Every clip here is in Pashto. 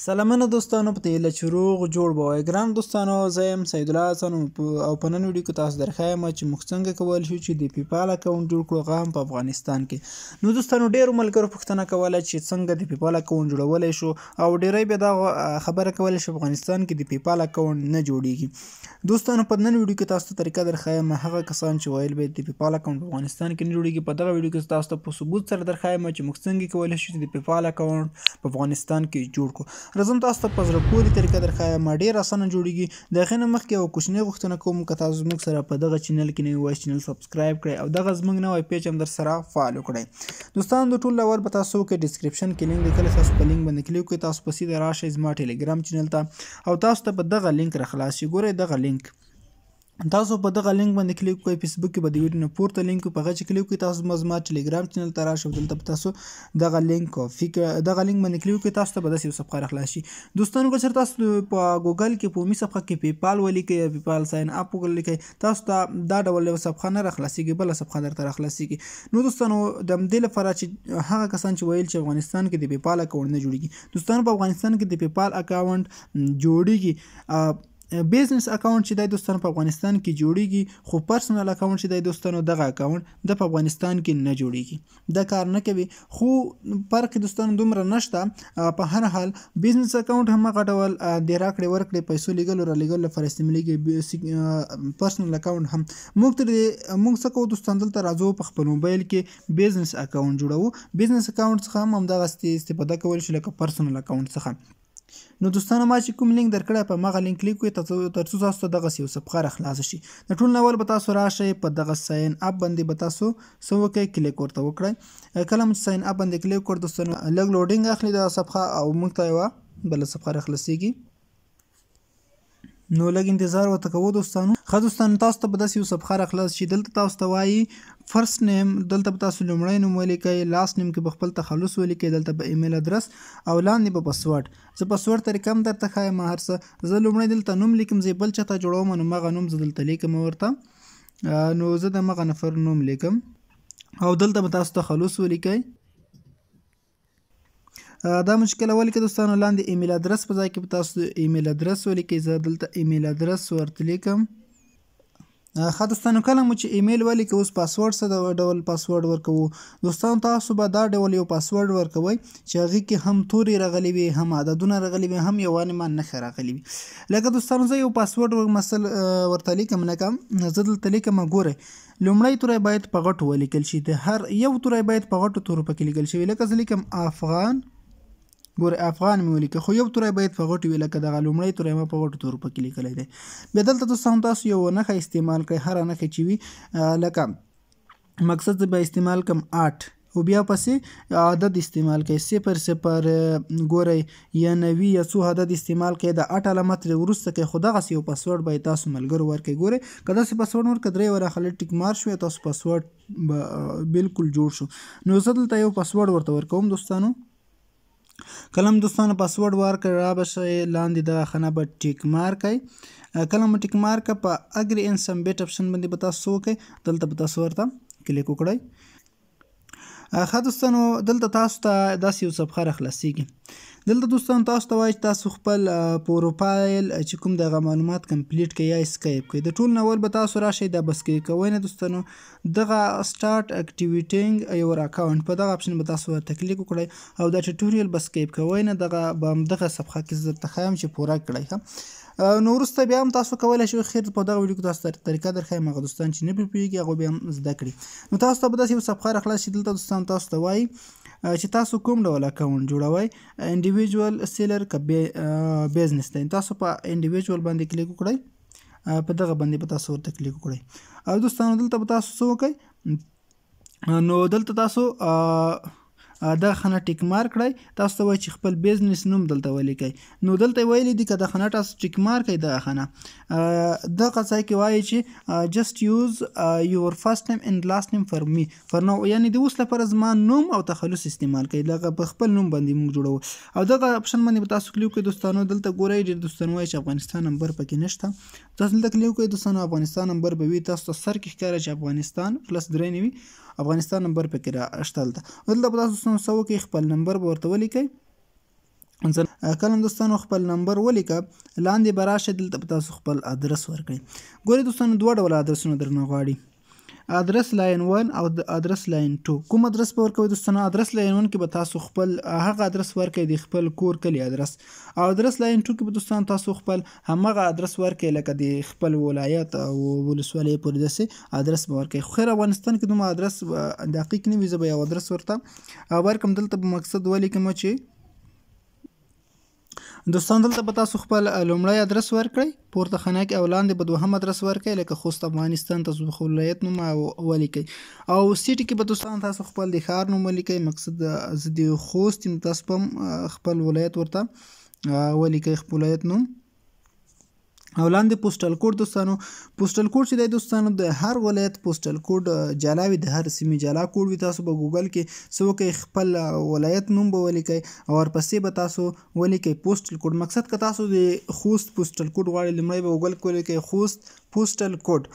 سلامونه دوستانو په تیله چروغ جوړ بوای ګران دوستانو زه يم سید الله حسن او په نن ویډیو کې تاسو درخوایم چې موږ څنګه کول شو چې د پیپال اکاونټ جوړ کړو غام په افغانستان کې نو دوستانو ډیرو ملګرو پوښتنه کوله چې څنګه د پیپال اکاونټ جوړولای شو او ډیری به دا خبره کوله چې افغانستان کې د پیپال اکاونټ نه جوړیږي دوستانو په نن ویډیو کې تاسو ته طریقه درخوایم هغه کسان چې وایل به د پیپال اکاونټ افغانستان کې نه جوړیږي په دغه ویډیو کې تاسو ته په ثبوت سره درخوایم چې موږ څنګه کولای شو چې د پیپال اکاونټ په افغانستان کې جوړ کړو راځم تاسو ته په زړه پورې طریقه درښایم ډیر اسانه جوړیږي د هغې نه مخکې یوه کوچنۍ غوښتنه کوم که تاسو زموږ سره په دغه چینل کې نه یو وایس چینل سبسکرایب کړئ او دغه زموږ نوی پیج هم در سره فعال کړئ دوستانو د ټول اول به تاسو کې ډسکرپشن کې لینک دی کله تاسو په لینک باندې کلیک کوئ تاسو په سیده راشئ زما ټیلیګرام چینل ته او تاسو ته په دغه لینک را خلاص شي ګورئ دغه لینک تاسو په دغه لینک باندې کلیک کوئ فیسبوک کې به د ویډیو نه پورته لینک په هغه چې کلیک کوئ تاسو زما زما ټلیګرام چینل ته راشئ دلته تاسو دغه لینک کافي دغه لینک باندې کلیک کوئ تاسو ته به داسې یو صفحه راخلاص شي دوستانو که چېرته تاسو په ګوګل کې په عمومي صفحه کې پیپال ولیکئ پیپال ساین اپ ولیکئ تاسو ته دا ډول یو صفحه نه راخلاصېږي بله صفحه درته راخلاصېږي نو دوستانو د همدې لپاره چې هغه کسان چې ویل چې افغانستان کې د پیپال اکاونټ نه جوړېږي دوستانو په افغانستان کې د پیپال اکاونټ جوړېږي بزنس اکاونټ چې د دوستانو په افغانستان کې جوړیږي خو پرسونل اکاونټ چې د دوستانو دغه اکاونټ د په افغانستان کې نه جوړیږي دا کار نه کوي خو فرق دوستانو دومره نشته په هر حال بزنس اکاونټ هم غټول د راکړې ورکړې پیسو لګل را لګل لپاره استعمالېږي پرسونل اکاونټ هم موږ تر موږ څه کوو دوستانو دلته راځو په خپل موبایل کې بزنس اکاونټ جوړو بزنس اکاونټ څخه هم همدغه استفاده کول شي لکه پرسونل اکاونټ څخه نو دوستانو ما چې کوم لینک درکړی په مغه لینک کلیک وکړئ ترڅو تاسو ته دغه یو سبقه خلاص شي د ټول نول به تاسو راشئ په دغه ساين اپ باندې به تاسو سو وکړئ کلیک ورته وکړئ کله چې ساين اپ باندې کلیک وکړ دوستانو لګ لوډینګ اخلي د سبقه او موږ ته یو بل سبقه خلاصيږي نو لږ انتظار ورته کوو دوستانو ښه دوستانو تاسو ته به داسې یو سبخه راخلاص شي دلته تاسو ته وایي فرست نیم دلته به تاسو لومړی نوم ولیکئ لاست نیم کې به خپل تخلص ولیکئ دلته به ایمیل ادرس او لاندې به پاسورډ زه پاسورډ طریقه هم درته ښایم هر څه زه لومړی دلته نوم لیکم زه بل چاته جوړوم نو مغه نوم زه دلته لیکم ورته نو زه د مغه نفر نوم لیکم او دلته به تاسو تخلص ولیکئ دا مشکل اول کې دوستانو لاندې ایمیل ادرس په ځای کې تاسو ایمیل ادرس ولیکئ زه دلته ایمیل ادرس ورته لیکم ښه دوستانو کله مو چې ایمیل ولیکو اوس پاسورډ څه ډول پاسورډ ورکوو دوستانو تاسو به دا ډول یو پاسورډ ورکوئ چې هغې کې هم تورې راغلي وي هم عددونه راغلي وي هم یو انمان نښه راغلي وي لکه دوستانو زه یو پاسورډ ور مثل ورته لیکم لکه زه دلته لیکم ګورئ لومړی توری باید په غټو ولیکل شي د هر یو توری باید په غټو تورو پکې لیکل شوي لکه زه لیکم افغان ګوره افغان مې ولیکه خو یو توری باید په غټو وي لکه دغه لومړی توری ما په غټو تورو پکې لیکلی دی بیا دلته تاسو هم تاسو یو نښه استعمال کړئ هره نښه چې وي لکه مقصد زه به استعمال کم آټ او بیا پسې عدد استعمال کوي صفر صفر ګورئ یا نوي یا څو عدد استعمال کوي د اټ علامت وروسته کوي خو دغسې یو پاسورډ به تاسو ملګرو ورکړئ ګورئ که داسې پاسورډ ورکړه درې وره خلک ټیک مار شوی تاسو پاسورډ بالکل جوړ شو نو زه دلته یو پاسورډ ورته ورکوم دوستانو کله هم دوستانو پاسورډ ورکړئ را به شئ لاندې دغه خانه به ټیک مارکئ کله مو ټیک مارکه په اګری ان سبمټ اپشن باندې به تاسو وکئ دلته به تاسو ورته کلیک وکړئ ښه دوستانو دلته تاسو ته داسې یو صفحه راخلاصیږي دلته دوستانو تاسو ته وایي چې تاسو خپل پروفایل چې کوم دغه معلومات کمپلیټ کړئ یا اسکیپ کړئ د ټول ناول به تاسو راشئ دا بس کې کوئ نه دوستانو دغه سټارټ اکټیویټینګ یور اکاونټ په دغه اپشن به تاسو ورته کلیک وکړئ او دا ټیوټوریل بس کې کوئ نه دغه به همدغه صفحه کې زه درته ښایم چې پوره کړئ ښه نو وروسته بیا هم تاسو کولی شئ خیر په دغه ویډیو کې تاسو ته طریقه درښیم هغه دوستان چې نه پرې پوهېږي هغو بیا هم زده کړي نو تاسو ته به داسې یو صفحه راخلاص شي دلته دوستان تاسو ته وایي چې تاسو کوم ډول اکاونټ جوړوئ انډیویجوال سیلر که بزنس دی تاسو په انډیویجوال باندې کلیک وکړئ په دغه باندې به تاسو ورته کلیک وکړئ او دوستانو دلته به تاسو څه وکړئ نو دلته تاسو دا خانه ټیک مارک کړئ تاسو ته وایي چې خپل بزنس نوم دلته ولیکئ نو دلته ویلي دي که دا خانه تاسو ټیک مارک کړئ دا خانه دغه ځای کې وایي چې جست یوز یور فرست نیم اند لاست نیم فار می فار نو یعنی د اوس لپاره زما نوم او تخلص استعمال کړئ دغه په خپل نوم باندې موږ جوړو او دغه اپشن باندې تاسو کلیک کړئ دوستانو دلته ګورئ ډېر دوستان وایي چې افغانستان نمبر پکې نشته تاسو دلته کلیک کوئ دوستانو افغانستان نمبر به وي تاسو ته سر کې ښکاره چې افغانستان پلس درې نه وي افغانستان نمبر پکې را شته دلته دلته به تاسو څه وکړئ خپل نمبر به ورته ولیکئ کله دوستانو خپل نمبر ولیکه لاندې به راشه دلته به تاسو خپل ادرس ورکړئ ګورئ دوستانو دوه ډوله ادرسونه درنه غواړي ادرس لاين 1 او ادرس لاين 2 کوم ادرس به ورکوي دوستانه ادرس لاين 1 کې به تاسو خپل هغه ادرس ورکړئ د خپل کور کلی ادرس او ادرس لاين 2 کې به دوستانه تاسو خپل همغه ادرس ورکړئ لکه د خپل ولایت او ولسوالۍ پورې داسې ادرس به ورکړئ خو خیر افغانستان کې دومره ادرس دقیق نه وي زه به یو ادرس ورته ورکم دلته مقصد ولیکم چې دوستان دلته به تاسو خپل لومړی ادرس ورکړئ پورته خانه کې او لاندې به دوهم ادرس ورکړئ لکه خوست افغانستان تاسو ولایت نوم ولیکئ او سیټي کې به دوستان تاسو خپل د ښار نوم ولیکئ مقصد زه د خوست تاسو خپل ولایت ورته ولیکئ خپل ولایت نوم او لاندې پوسټل کوډ دوستانو پوسټل کوډ چې دی دوستانو د هر ولایت پوسټل کوډ جلا وي د هر سیمې جلا کوډ وي تاسو په ګوګل کې څه وکړئ خپل ولایت نوم به ولیکئ او ورپسې به تاسو ولیکئ پوسټل کوډ مقصد که تاسو د خوست پوسټل کوډ غواړئ لومړی به ګوګل کې ولیکئ خوست پوسټل کوډ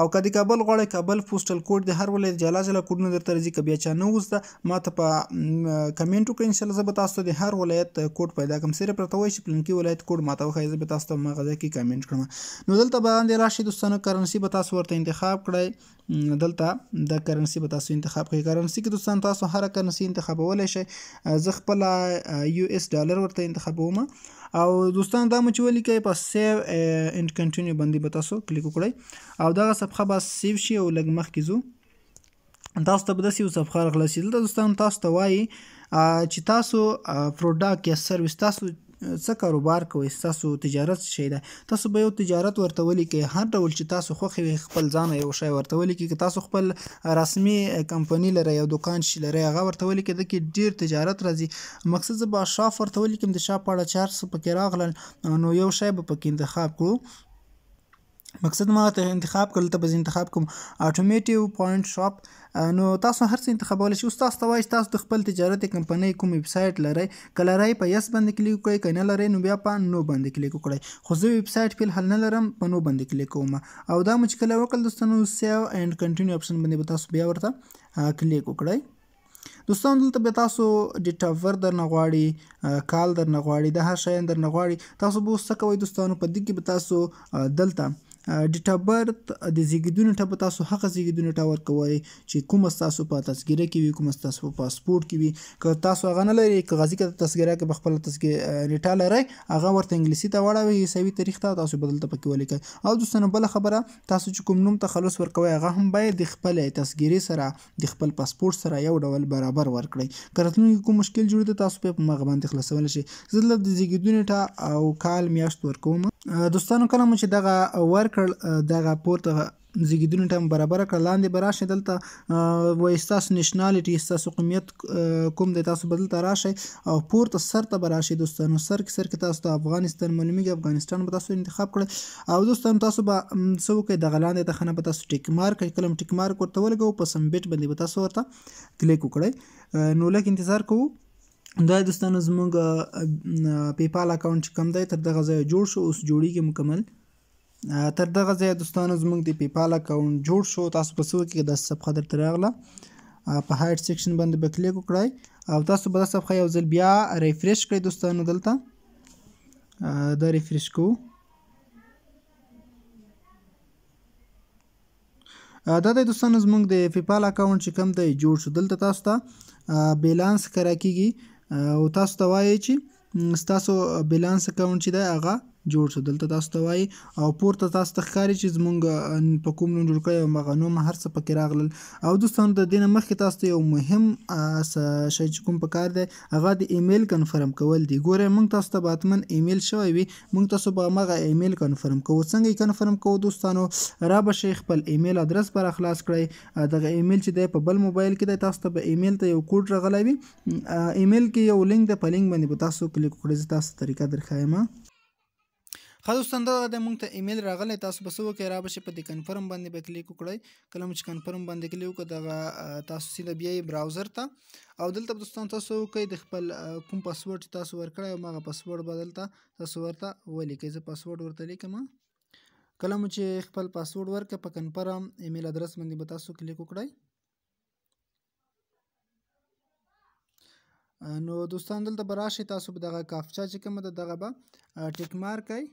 او کدی کابل غواړي کابل پوسټل کوډ د هر ولایت جلا جلا کوډونه درته راځي که بیا چا نه اوس ده ما ته په کمنټ وکړئ انشاءالله زه به تاسو د هر ولایت کوډ پیدا کړم صرف راته وایي چې پلنکي ولایت کوډ ما ته وښایي زه به تاسو ته هماغه ځای کې کمنټ کړم نو دلته باندې راشي دوستانو کرنسي به تاسو ورته انتخاب کړئ دلته د کرنسی به تاسو انتخاب کوئ کرنسی کې دوستان تاسو هر کرنسی انتخابولی شئ زه خپل یو اس ډالر ورته انتخابوم او دوستان دا مو چې ولیکئ په سیو اینډ کنټینیو باندې به تاسو کلیک وکړئ او دغه صفحه به سیو شي او لږ مخکې ځو تاسو ته به داسې یو صفحه راغله چې دلته دوستانو تاسو ته وایي چې تاسو پروډکټ یا سرویس تاسو څه کاروبار کوئ تاسو تجارت شي ده تاسو به یو تجارت ورته ولیکئ هر ډول چې تاسو خوښ وي خپل ځان یو شی ورته ولیکئ که تاسو خپل رسمي کمپنی لرئ یو دکان شي لرئ هغه ورته ولیکئ د کې ډیر تجارت راځي مقصد زه به شاپ ورته ولیکم د شاپ اړه چار څه پکې راغلل نو یو شی به پکې انتخاب کړو مقصد ما ته انتخاب کړل ته به انتخاب کوم اتوماتیو پوینټ شاپ نو تاسو هر څه انتخابولی شئ تاسو ته وایي تاسو د خپل تجارتي کمپنۍ کوم ویب سایټ لرئ کلرای په یس باندې کلیک کوئ کنه لرئ نو بیا په نو باندې کلیک وکړئ خو زه ویب سایټ په حل نه لرم په نو باندې کلیک کوم او دا مشکل وکړ دوستانو سیو اینڈ کنټینیو اپشن باندې به تاسو بیا ورته کلیک وکړئ دوستان دلته به تاسو ډیټا ور در نه غواړي کال در نه غواړي د هر شي در نه غواړي تاسو به څه کوئ دوستانو په دې کې به تاسو دلته ډیټا برت د زیږیدونې ټپ تاسو هغه زیږیدونې ټا ورکوئ چې کوم تاسو په تذکره کې وي کوم تاسو په پاسپورت کې وي که تاسو هغه نه لرئ که غازی کې تذکره کې بخپل تذکره ډیټا لرئ هغه ورته انګلیسي ته وړوي عیسوي تاریخ ته تاسو بدلته پکې ولیکئ او دوستانه بل خبره تاسو چې کوم نوم تخلص ورکوي هغه هم باید د خپل تذکره سره د خپل پاسپورت سره یو ډول برابر ورکړئ کرتلونکو کوم مشکل جوړ تاسو په مغ باندې خلاصول شي زدل د زیږیدونې ټا او کال میاشت ورکوم دوستانو کله مو چې دغه ورکړ دغه پورته زیګیدونه ټیم برابر کړ لاندې براشه دلته و استاس نشنالټي استاس قومیت کوم د تاسو بدل ته راشه او پورته سر ته براشه دوستانو سر کې سر کې تاسو ته افغانستان معلومیږي افغانستان به تاسو انتخاب کړئ او دوستانو تاسو به څو کې د غلاندې ته خنه به تاسو ټیک مارک کلم ټیک مارک ورته ولګو په سمبټ باندې به تاسو ورته کلیک وکړئ نو لکه انتظار کوو دا دوستانو زموږ پی پال اکاونټ چې کم دی تر دغه ځایه جوړ شو اوس جوړیږي مکمل تر دغه ځایه دوستانو زموږ د پی پال اکاونټ جوړ شو تاسو په څه کې دا صفحه درته راغله په هایډ سیکشن باندې به کلیک وکړئ او تاسو به دا صفحه یو ځل بیا ریفریش کړئ دوستانو دلته دا ریفریش کوو دا د دوستانو زموږ د پیپال اکاونټ چې کوم دی جوړ شو دلته تاسو ته بیلانس ښکاره کیږي او تاسو ته وایي چې ستاسو بیلانس اکاونټ چې دی هغه جوړ شو دلته تاسو ته وایي او پورته تاسو ته ښکاري چې زمونږ په کوم نوم جوړ کړی او هغه نوم هر څه پکې راغلل او دوستانو د دې نه مخکې تاسو ته یو مهم شی چې کوم پکار دی هغه د ایمیل کنفرم کول دي ګوره موږ تاسو ته باتمن ایمیل شوی وي موږ تاسو به هغه ایمیل کنفرم کوو څنګه یې کنفرم کوو دوستانو را به شي خپل ایمیل ادرس پر خلاص کړئ دغه ایمیل چې دی په بل موبایل کې دی تاسو ته به ایمیل ته یو کوډ راغلی وي ایمیل کې یو لینک د په لینک باندې به تاسو کلیک وکړئ زه تاسو طریقه درښایم خاص دوستان دا د مونږ ته ایمیل راغلی تاسو به څه وکړئ را به شي په دې کنفرم باندې به کلیک وکړئ کله چې کنفرم باندې کلیک وکړئ دغه تاسو سیده بیا یې براوزر ته او دلته دوستان تاسو وکړئ د خپل کوم پاسورډ چې تاسو ورکړی او هغه پاسورډ به دلته تاسو ورته ولیکئ زه پاسورډ ورته لیکم کله مو چې خپل پاسورډ ورکړئ په کنفرم ایمیل ادرس باندې به تاسو کلیک وکړئ نو دوستان دلته به راشئ تاسو به دغه کافچه چې کومه ده دغه به ټیک مارک کوئ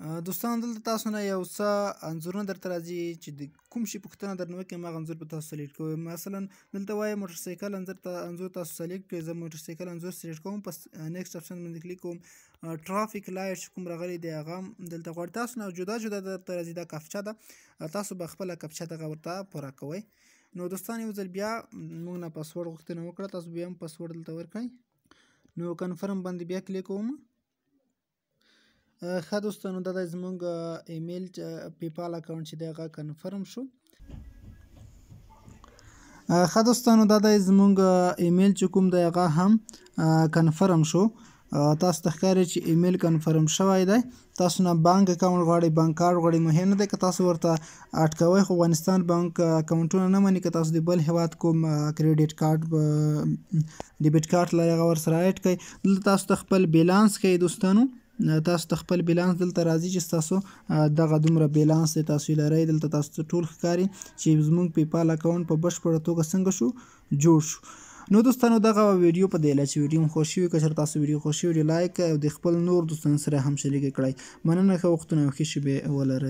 دوستان دلته تاسو نه یو څه انزورونه درته راځي چې د کوم شي پوښتنه درنه وکړي ما انزور په تاسو سلیکټ کوم مثلا دلته وایي موټر سایکل انزور ته انزور تاسو سلیکټ کړئ زه موټر سایکل انزور سلیکټ کوم پس نیکسټ آپشن باندې کلیک کوم ټرافیک لایټ کوم راغلی دی هغه دلته غواړي تاسو نه جدا جدا درته راځي دا کفچه ده تاسو به خپله کفچه دغه ورته پوره کوئ نو دوستان یو ځل بیا موږ نه پاسورډ غوښتنه وکړه تاسو بیا هم پاسورډ دلته ورکړئ نو کنفرم باندې بیا کلیک کوم ښه دوستانو دا دی زمونږ ایمیل پیپال اکاونټ چې دی هغه کنفرم شو ښه دوستانو دا دی زمونږ ایمیل چې کوم دی هغه هم کنفرم شو تاسو ته ښکاري چې ایمیل کنفرم شوی دی تاسو نه بانک اکاونټ غواړئ بانک کارت غواړئ مهم نه دی که تاسو ورته اټکوئ خو افغانستان بانک اکاونټونه نه مني که تاسو د بل هیواد کوم کریډیټ کارت ډیبټ کارت لري هغه ورسره اډ کړئ دلته تاسو ته خپل بیلانس ښیي دوستانو تاسو ته خپل بیلانس دلته راځي چې تاسو دغه دومره بیلانس دی تاسو لرئ دلته تاسو ټول ښکاري چې زموږ پیپال اکاونټ په بشپړه توګه څنګه شو جوړ شو نو دوستانو دغه ویډیو په دی چې ویډیو خوښ شوي که چېرې تاسو ویډیو خوښ شوي لایک او د خپل نور دوستانو سره هم شریک کړئ مننه ښه وختونه او ښه شیبې ولرئ